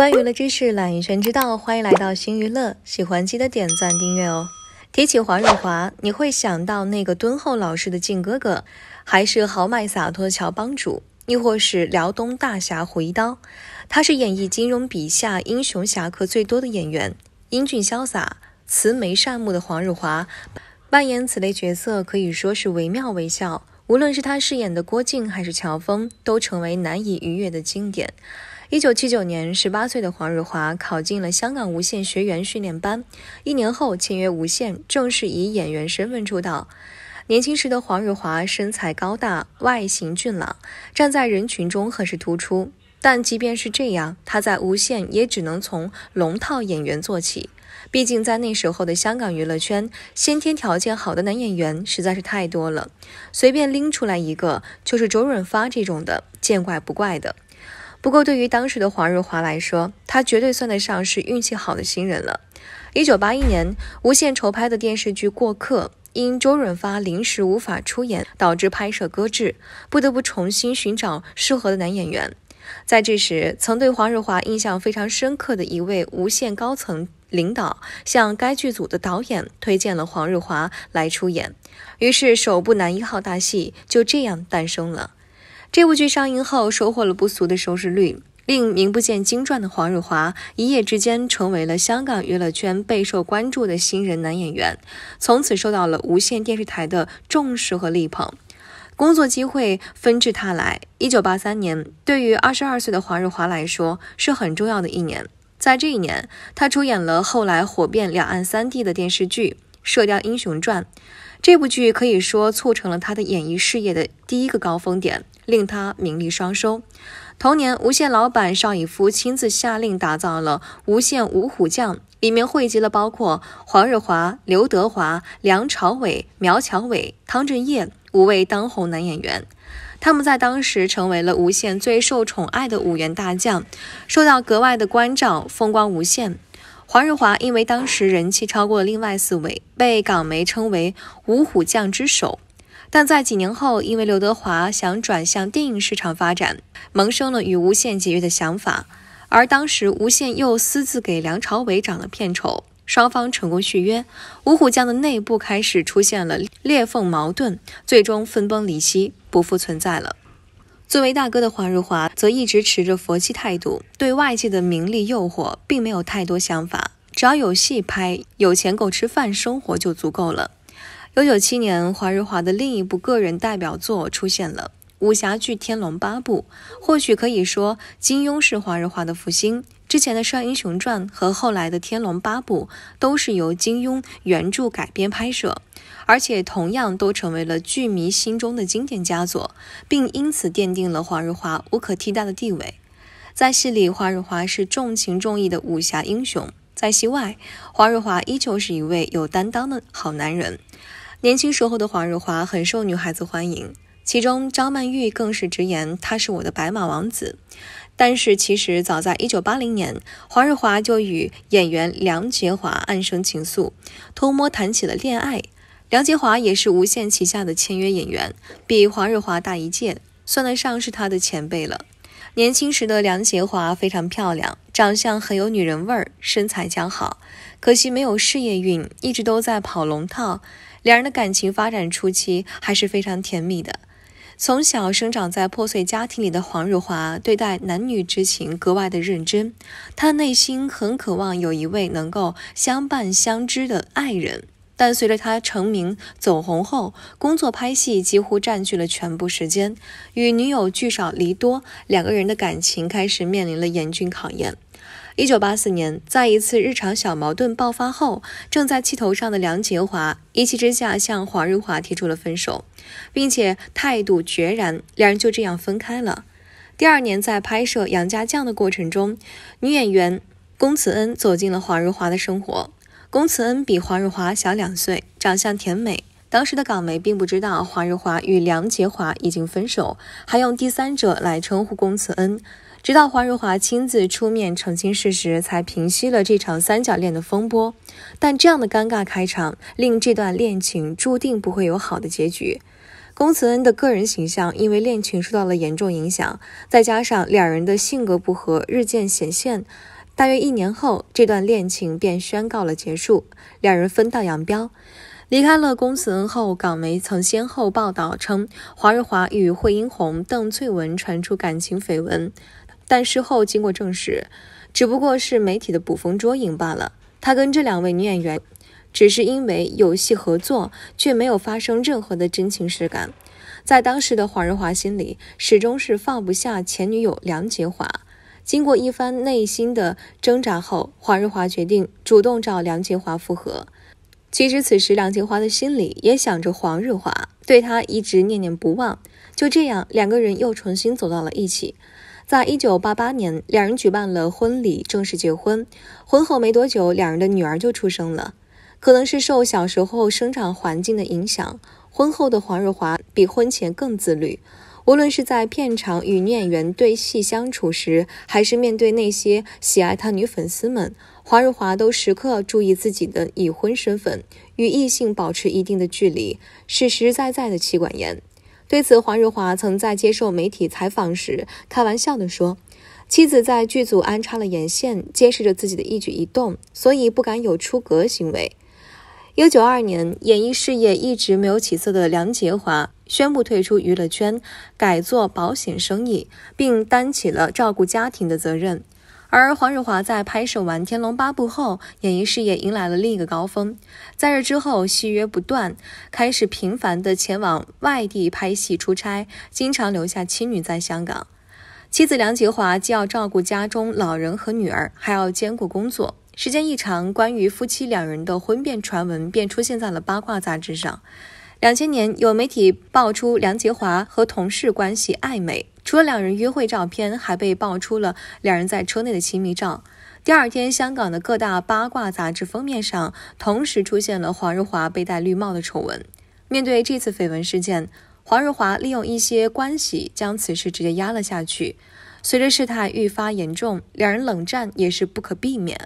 关于乐知识，揽一全知道。欢迎来到新娱乐，喜欢记得点赞订阅哦。提起黄日华，你会想到那个敦厚老实的靖哥哥，还是豪迈洒脱的乔帮主，亦或是辽东大侠胡一刀？他是演绎金庸笔下英雄侠客最多的演员，英俊潇洒、慈眉善目的黄日华，扮演此类角色可以说是惟妙惟肖。无论是他饰演的郭靖，还是乔峰，都成为难以逾越的经典。一九七九年，十八岁的黄日华考进了香港无线学员训练班，一年后签约无线，正式以演员身份出道。年轻时的黄日华身材高大，外形俊朗，站在人群中很是突出。但即便是这样，他在无线也只能从龙套演员做起。毕竟在那时候的香港娱乐圈，先天条件好的男演员实在是太多了，随便拎出来一个就是周润发这种的，见怪不怪的。不过，对于当时的黄日华来说，他绝对算得上是运气好的新人了。1981年，无线筹拍的电视剧《过客》，因周润发临时无法出演，导致拍摄搁置，不得不重新寻找适合的男演员。在这时，曾对黄日华印象非常深刻的一位无线高层领导，向该剧组的导演推荐了黄日华来出演。于是，首部男一号大戏就这样诞生了。这部剧上映后收获了不俗的收视率，令名不见经传的黄日华一夜之间成为了香港娱乐圈备受关注的新人男演员，从此受到了无线电视台的重视和力捧，工作机会纷至沓来。一九八三年对于二十二岁的黄日华来说是很重要的一年，在这一年他出演了后来火遍两岸三地的电视剧《射雕英雄传》，这部剧可以说促成了他的演艺事业的第一个高峰点。令他名利双收。同年，无线老板邵逸夫亲自下令打造了《无线五虎将》，里面汇集了包括黄日华、刘德华、梁朝伟、苗侨伟、汤镇业五位当红男演员。他们在当时成为了无线最受宠爱的五员大将，受到格外的关照，风光无限。黄日华因为当时人气超过了另外四位，被港媒称为“五虎将之首”。但在几年后，因为刘德华想转向电影市场发展，萌生了与无限解约的想法。而当时无限又私自给梁朝伟涨了片酬，双方成功续约。五虎将的内部开始出现了裂缝矛盾，最终分崩离析，不复存在了。作为大哥的黄日华则一直持着佛系态度，对外界的名利诱惑并没有太多想法，只要有戏拍，有钱够吃饭，生活就足够了。一九九七年，华日华的另一部个人代表作出现了——武侠剧《天龙八部》。或许可以说，金庸是华日华的福星。之前的《射雕英雄传》和后来的《天龙八部》，都是由金庸原著改编拍摄，而且同样都成为了剧迷心中的经典佳作，并因此奠定了华日华无可替代的地位。在戏里，华日华是重情重义的武侠英雄；在戏外，华日华依旧是一位有担当的好男人。年轻时候的黄日华很受女孩子欢迎，其中张曼玉更是直言他是我的白马王子。但是其实早在1980年，黄日华就与演员梁洁华暗生情愫，偷摸谈起了恋爱。梁洁华也是无线旗下的签约演员，比黄日华大一届，算得上是他的前辈了。年轻时的梁洁华非常漂亮，长相很有女人味儿，身材姣好。可惜没有事业运，一直都在跑龙套。两人的感情发展初期还是非常甜蜜的。从小生长在破碎家庭里的黄日华，对待男女之情格外的认真。他内心很渴望有一位能够相伴相知的爱人。但随着他成名走红后，工作拍戏几乎占据了全部时间，与女友聚少离多，两个人的感情开始面临了严峻考验。1984年，在一次日常小矛盾爆发后，正在气头上的梁洁华一气之下向黄日华提出了分手，并且态度决然，两人就这样分开了。第二年，在拍摄《杨家将》的过程中，女演员龚慈恩走进了黄日华的生活。龚慈恩比黄日华小两岁，长相甜美。当时的港媒并不知道黄日华与梁洁华已经分手，还用第三者来称呼龚慈恩。直到黄日华亲自出面澄清事实，才平息了这场三角恋的风波。但这样的尴尬开场，令这段恋情注定不会有好的结局。龚慈恩的个人形象因为恋情受到了严重影响，再加上两人的性格不合日渐显现。大约一年后，这段恋情便宣告了结束，两人分道扬镳。离开了公司后，港媒曾先后报道称，黄日华与惠英红、邓萃雯传出感情绯闻，但事后经过证实，只不过是媒体的捕风捉影罢了。他跟这两位女演员只是因为有戏合作，却没有发生任何的真情实感。在当时的黄日华心里，始终是放不下前女友梁洁华。经过一番内心的挣扎后，黄日华决定主动找梁洁华复合。其实此时梁洁华的心里也想着黄日华，对他一直念念不忘。就这样，两个人又重新走到了一起。在一九八八年，两人举办了婚礼，正式结婚。婚后没多久，两人的女儿就出生了。可能是受小时候生长环境的影响，婚后的黄日华比婚前更自律。无论是在片场与女演员对戏相处时，还是面对那些喜爱他女粉丝们，黄日华都时刻注意自己的已婚身份，与异性保持一定的距离，实实在在的妻管严。对此，黄日华曾在接受媒体采访时开玩笑的说：“妻子在剧组安插了眼线，监视着自己的一举一动，所以不敢有出格行为。”一九二年，演艺事业一直没有起色的梁洁华。宣布退出娱乐圈，改做保险生意，并担起了照顾家庭的责任。而黄日华在拍摄完《天龙八部》后，演艺事业迎来了另一个高峰。在这之后，戏约不断，开始频繁地前往外地拍戏、出差，经常留下妻女在香港。妻子梁洁华既要照顾家中老人和女儿，还要兼顾工作。时间一长，关于夫妻两人的婚变传闻便出现在了八卦杂志上。两千年，有媒体爆出梁杰华和同事关系暧昧，除了两人约会照片，还被爆出了两人在车内的亲密照。第二天，香港的各大八卦杂志封面上同时出现了黄日华被戴绿帽的丑闻。面对这次绯闻事件，黄日华利用一些关系将此事直接压了下去。随着事态愈发严重，两人冷战也是不可避免。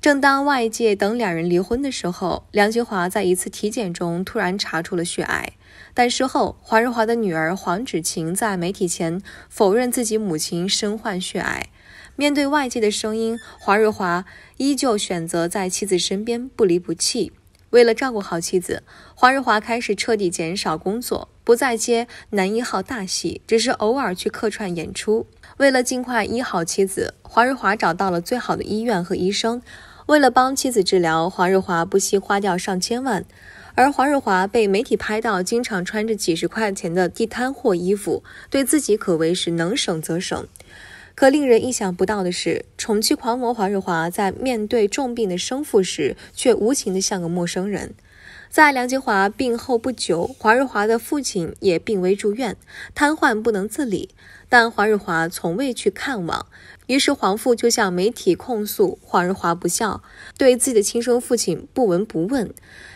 正当外界等两人离婚的时候，梁洁华在一次体检中突然查出了血癌。但事后，华瑞华的女儿黄芷晴在媒体前否认自己母亲身患血癌。面对外界的声音，华瑞华依旧选择在妻子身边不离不弃。为了照顾好妻子，华瑞华开始彻底减少工作，不再接男一号大戏，只是偶尔去客串演出。为了尽快医好妻子，华瑞华找到了最好的医院和医生。为了帮妻子治疗，黄日华不惜花掉上千万，而黄日华被媒体拍到经常穿着几十块钱的地摊货衣服，对自己可谓是能省则省。可令人意想不到的是，宠妻狂魔黄日华在面对重病的生父时，却无情的像个陌生人。在梁洁华病后不久，华日华的父亲也病危住院，瘫痪不能自理，但华日华从未去看望。于是黄父就向媒体控诉华日华不孝，对自己的亲生父亲不闻不问，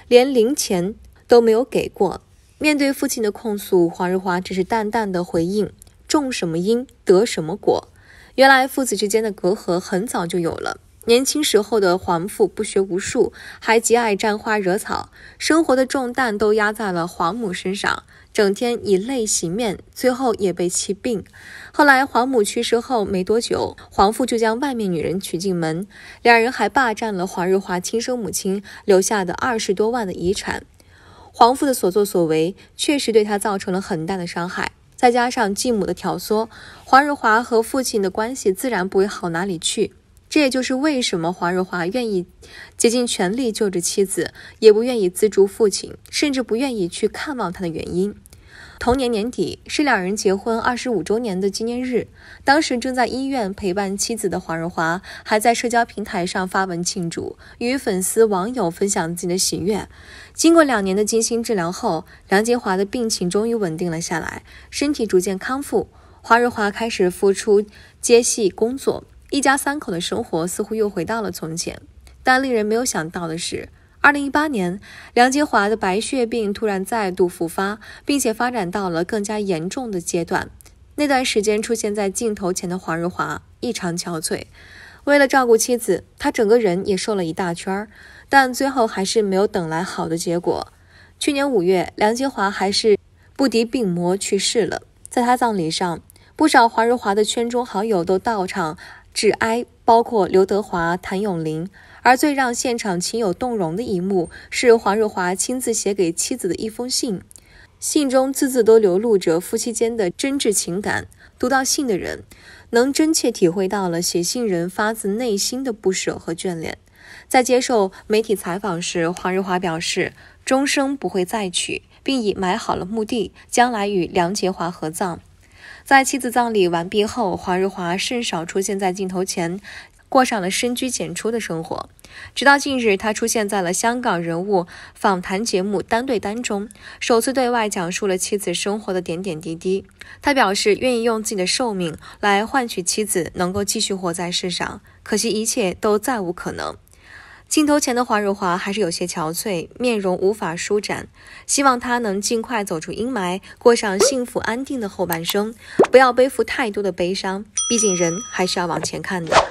连零钱都没有给过。面对父亲的控诉，华日华只是淡淡的回应：“种什么因，得什么果。”原来父子之间的隔阂很早就有了。年轻时候的皇父不学无术，还极爱沾花惹草，生活的重担都压在了皇母身上，整天以泪洗面，最后也被气病。后来皇母去世后没多久，皇父就将外面女人娶进门，两人还霸占了黄日华亲生母亲留下的二十多万的遗产。皇父的所作所为确实对他造成了很大的伤害，再加上继母的挑唆，黄日华和父亲的关系自然不会好哪里去。这也就是为什么华瑞华愿意竭尽全力救治妻子，也不愿意资助父亲，甚至不愿意去看望他的原因。同年年底是两人结婚二十五周年的纪念日，当时正在医院陪伴妻子的华瑞华还在社交平台上发文庆祝，与粉丝网友分享自己的喜悦。经过两年的精心治疗后，梁洁华的病情终于稳定了下来，身体逐渐康复，华瑞华开始复出接戏工作。一家三口的生活似乎又回到了从前，但令人没有想到的是，二零一八年，梁杰华的白血病突然再度复发，并且发展到了更加严重的阶段。那段时间出现在镜头前的华如华异常憔悴，为了照顾妻子，他整个人也瘦了一大圈儿。但最后还是没有等来好的结果。去年五月，梁杰华还是不敌病魔去世了。在他葬礼上，不少华如华的圈中好友都到场。致哀包括刘德华、谭咏麟，而最让现场情有动容的一幕是黄日华亲自写给妻子的一封信，信中字字都流露着夫妻间的真挚情感。读到信的人，能真切体会到了写信人发自内心的不舍和眷恋。在接受媒体采访时，黄日华表示终生不会再娶，并已买好了墓地，将来与梁洁华合葬。在妻子葬礼完毕后，黄日华甚少出现在镜头前，过上了深居简出的生活。直到近日，他出现在了香港人物访谈节目《单对单》中，首次对外讲述了妻子生活的点点滴滴。他表示愿意用自己的寿命来换取妻子能够继续活在世上，可惜一切都再无可能。镜头前的黄日华还是有些憔悴，面容无法舒展。希望他能尽快走出阴霾，过上幸福安定的后半生，不要背负太多的悲伤。毕竟人还是要往前看的。